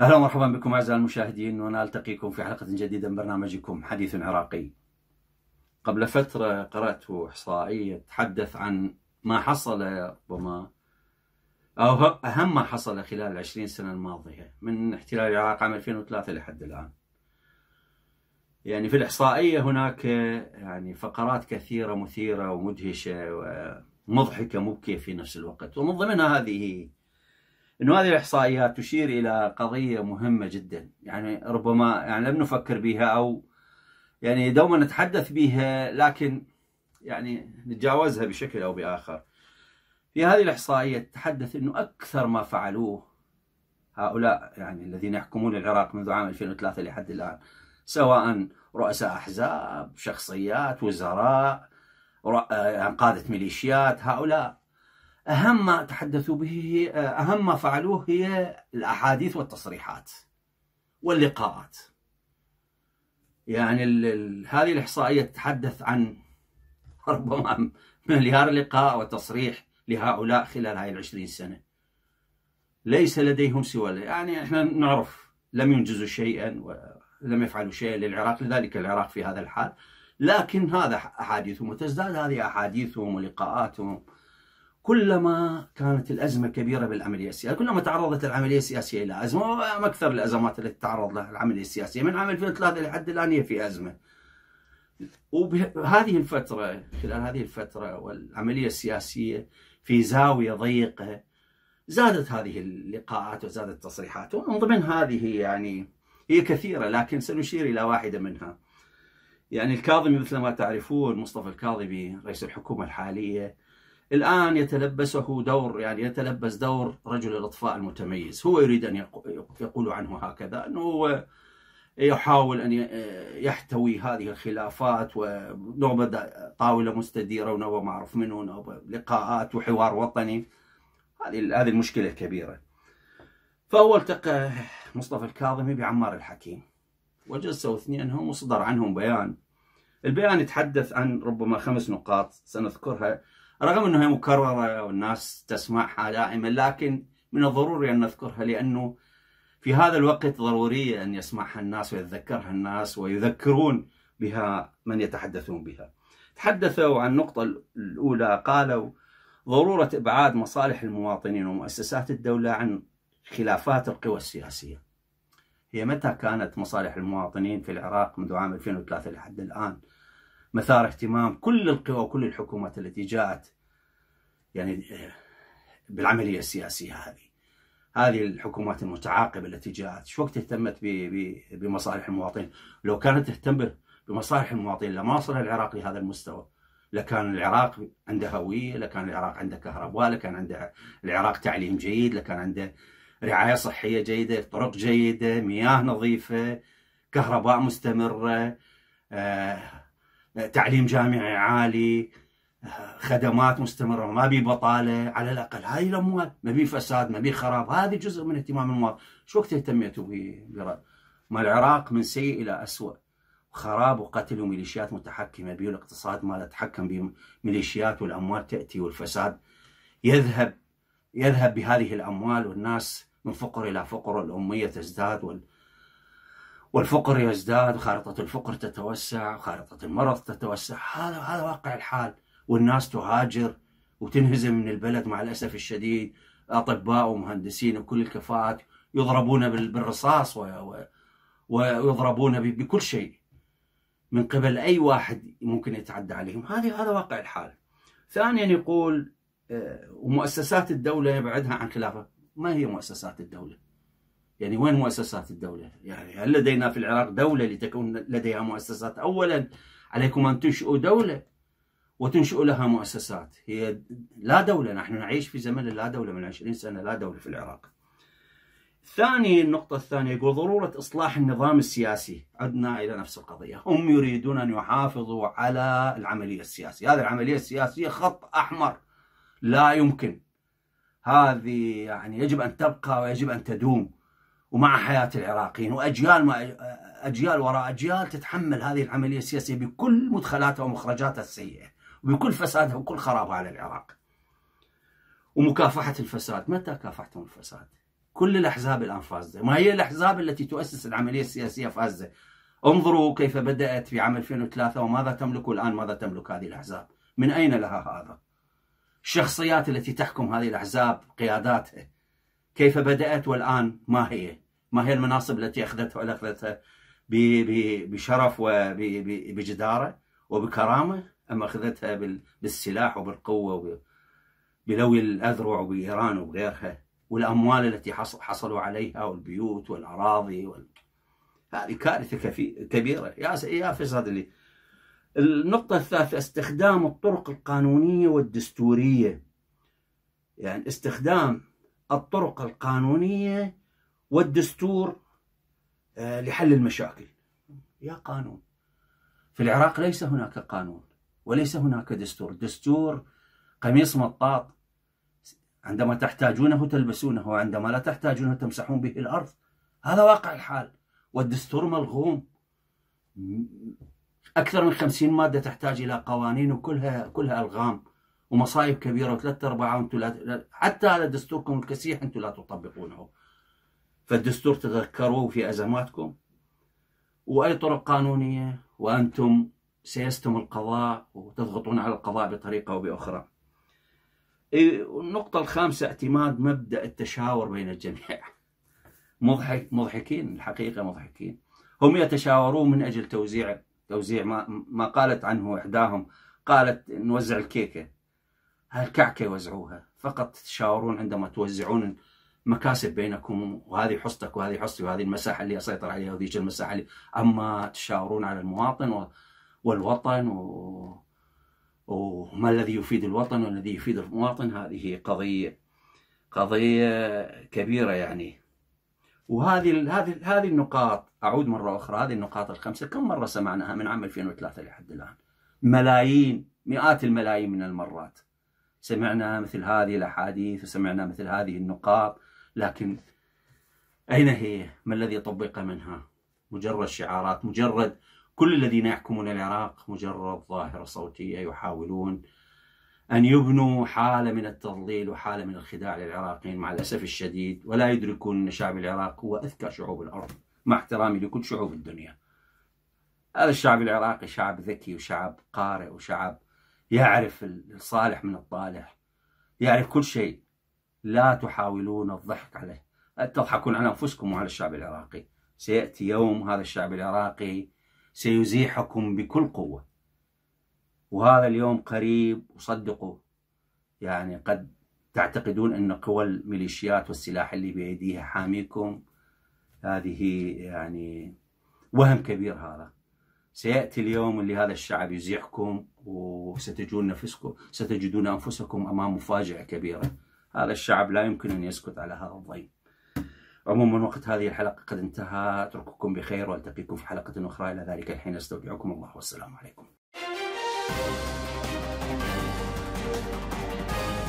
اهلا ومرحبا بكم اعزائي المشاهدين ونلتقيكم في حلقه جديده من برنامجكم حديث عراقي. قبل فتره قرات احصائيه تحدث عن ما حصل ربما أو أهم ما حصل خلال العشرين سنة الماضية من احتلال العراق عام 2003 لحد الآن يعني في الإحصائية هناك يعني فقرات كثيرة مثيرة ومدهشة ومضحكة مبكية في نفس الوقت ومن ضمنها هذه أنه هذه الإحصائيات تشير إلى قضية مهمة جدا يعني ربما يعني لم نفكر بها أو يعني دوما نتحدث بها لكن يعني نتجاوزها بشكل أو بآخر في هذه الإحصائية تحدث أنه أكثر ما فعلوه هؤلاء يعني الذين يحكمون العراق منذ عام 2003 لحد الآن سواء رؤساء أحزاب شخصيات وزراء آه، يعني قادة ميليشيات هؤلاء أهم ما تحدثوا به آه، أهم ما فعلوه هي الأحاديث والتصريحات واللقاءات يعني هذه الإحصائية تتحدث عن ربما مليار لقاء وتصريح لهؤلاء خلال هاي العشرين سنة ليس لديهم سوى يعني احنا نعرف لم ينجزوا شيئا ولم يفعلوا شيئا للعراق لذلك العراق في هذا الحال لكن هذا أحاديثهم وتزداد هذه أحاديثهم ولقاءاتهم كلما كانت الأزمة كبيرة بالعملية السياسية كلما تعرضت العملية السياسية إلى أزمة وما أكثر الأزمات التي تعرض لها العملية السياسية من عام 2003 لحد الآن هي في أزمة وبهذه الفترة خلال هذه الفترة والعملية السياسية في زاوية ضيقة زادت هذه اللقاءات وزادت التصريحات ومن ضمن هذه يعني هي كثيرة لكن سنشير إلى واحدة منها يعني الكاظمي مثل ما تعرفون مصطفى الكاظمي رئيس الحكومة الحالية الآن يتلبسه دور يعني يتلبس دور رجل الإطفاء المتميز هو يريد أن يقول عنه هكذا أنه هو يحاول أن يحتوي هذه الخلافات ونوبة طاولة مستديرة ونوبة ما أعرف منه ونوبة لقاءات وحوار وطني هذه هذه المشكلة الكبيرة فهو التقى مصطفى الكاظمي بعمار الحكيم وجلسوا اثنينهم وصدر عنهم بيان البيان يتحدث عن ربما خمس نقاط سنذكرها رغم أنها مكررة والناس تسمعها دائما لكن من الضروري أن نذكرها لأنه في هذا الوقت ضرورية أن يسمعها الناس ويتذكرها الناس ويذكرون بها من يتحدثون بها تحدثوا عن النقطة الأولى قالوا ضرورة إبعاد مصالح المواطنين ومؤسسات الدولة عن خلافات القوى السياسية هي متى كانت مصالح المواطنين في العراق منذ عام 2003 لحد الآن مثار اهتمام كل القوى وكل الحكومات التي جاءت يعني بالعملية السياسية هذه هذه الحكومات المتعاقبة التي جاءت شو وقت اهتمت بمصالح المواطنين لو كانت تهتم بمصالح المواطنين لما وصل العراق لهذا المستوى لكان العراق عنده هوية لكان العراق عنده كهرباء لكان عنده العراق تعليم جيد لكان عنده رعاية صحية جيدة طرق جيدة مياه نظيفة كهرباء مستمرة آه، تعليم جامعي عالي خدمات مستمره ما بي بطاله على الاقل هاي الاموال ما بي فساد ما بي خراب هذا جزء من اهتمام المواطن شو وقت اهتميتوا برأي ما العراق من سيء الى اسوء خراب وقتل وميليشيات متحكمه به والاقتصاد ما تحكم به ميليشيات والاموال تاتي والفساد يذهب يذهب بهذه الاموال والناس من فقر الى فقر والاميه تزداد وال والفقر يزداد وخارطة الفقر تتوسع وخارطة المرض تتوسع هذا هذا واقع الحال والناس تهاجر وتنهزم من البلد مع الأسف الشديد أطباء ومهندسين وكل الكفاءات يضربون بالرصاص ويضربون بكل شيء من قبل أي واحد ممكن يتعدى عليهم هذه هذا واقع الحال ثانيا يقول آه، ومؤسسات الدولة يبعدها عن خلافة ما هي مؤسسات الدولة يعني وين مؤسسات الدولة يعني هل لدينا في العراق دولة لتكون لديها مؤسسات أولا عليكم أن تنشئوا دولة وتنشئ لها مؤسسات هي لا دولة نحن نعيش في زمن لا دولة من 20 سنة لا دولة في العراق ثاني النقطة الثانية يقول ضرورة إصلاح النظام السياسي عدنا إلى نفس القضية هم يريدون أن يحافظوا على العملية السياسية هذه العملية السياسية خط أحمر لا يمكن هذه يعني يجب أن تبقى ويجب أن تدوم ومع حياة العراقيين وأجيال ما أجيال وراء أجيال تتحمل هذه العملية السياسية بكل مدخلاتها ومخرجاتها السيئة بكل فسادها وكل خرابها على العراق ومكافحة الفساد متى كافحتم الفساد كل الأحزاب الآن فاسدة ما هي الأحزاب التي تؤسس العملية السياسية فاسدة انظروا كيف بدأت في عام 2003 وماذا تملك الآن ماذا تملك هذه الأحزاب من أين لها هذا الشخصيات التي تحكم هذه الأحزاب قياداتها كيف بدأت والآن ما هي ما هي المناصب التي أخذتها ولا أخذتها بشرف وبجدارة وبكرامة أما أخذتها بالسلاح وبالقوة بلوي الأذرع وبإيران وبغيرها والأموال التي حصلوا عليها والبيوت والأراضي وال... هذه كارثة كبيرة يا يا فساد اللي النقطة الثالثة استخدام الطرق القانونية والدستورية يعني استخدام الطرق القانونية والدستور آه، لحل المشاكل يا قانون في العراق ليس هناك قانون وليس هناك دستور دستور قميص مطاط عندما تحتاجونه تلبسونه وعندما لا تحتاجونه تمسحون به الأرض هذا واقع الحال والدستور ملغوم أكثر من خمسين مادة تحتاج إلى قوانين وكلها كلها ألغام ومصايب كبيرة وثلاثة أربعة وانتم لا حتى هذا دستوركم الكسيح أنتم لا تطبقونه فالدستور تذكروه في أزماتكم وأي طرق قانونية وأنتم سيستم القضاء وتضغطون على القضاء بطريقة أو بأخرى النقطة الخامسة اعتماد مبدأ التشاور بين الجميع مضحك مضحكين الحقيقة مضحكين هم يتشاورون من أجل توزيع توزيع ما, ما قالت عنه إحداهم قالت نوزع الكيكة هالكعكة يوزعوها فقط تشاورون عندما توزعون مكاسب بينكم وهذه حصتك وهذه حصتي وهذه المساحة اللي أسيطر عليها وذيك المساحة اللي أما تشاورون على المواطن و... والوطن و... وما الذي يفيد الوطن والذي يفيد المواطن هذه قضية قضية كبيرة يعني وهذه هذه هذه النقاط اعود مره اخرى هذه النقاط الخمسه كم مره سمعناها من عام 2003 لحد الان؟ ملايين مئات الملايين من المرات سمعنا مثل هذه الاحاديث وسمعنا مثل هذه النقاط لكن اين هي؟ ما الذي طبق منها؟ مجرد شعارات مجرد كل الذين يحكمون العراق مجرد ظاهرة صوتية يحاولون أن يبنوا حالة من التضليل وحالة من الخداع للعراقيين مع الأسف الشديد ولا يدركون أن شعب العراق هو أذكى شعوب الأرض مع احترامي لكل شعوب الدنيا هذا الشعب العراقي شعب ذكي وشعب قارئ وشعب يعرف الصالح من الطالح يعرف كل شيء لا تحاولون الضحك عليه تضحكون على أنفسكم وعلى الشعب العراقي سيأتي يوم هذا الشعب العراقي سيزيحكم بكل قوة وهذا اليوم قريب وصدقوا يعني قد تعتقدون أن قوى الميليشيات والسلاح اللي بأيديها حاميكم هذه يعني وهم كبير هذا سيأتي اليوم اللي هذا الشعب يزيحكم وستجدون نفسكم ستجدون أنفسكم أمام مفاجأة كبيرة هذا الشعب لا يمكن أن يسكت على هذا الضيق عموما وقت هذه الحلقة قد انتهى أترككم بخير وألتقيكم في حلقة أخرى إلى ذلك الحين أستودعكم الله والسلام عليكم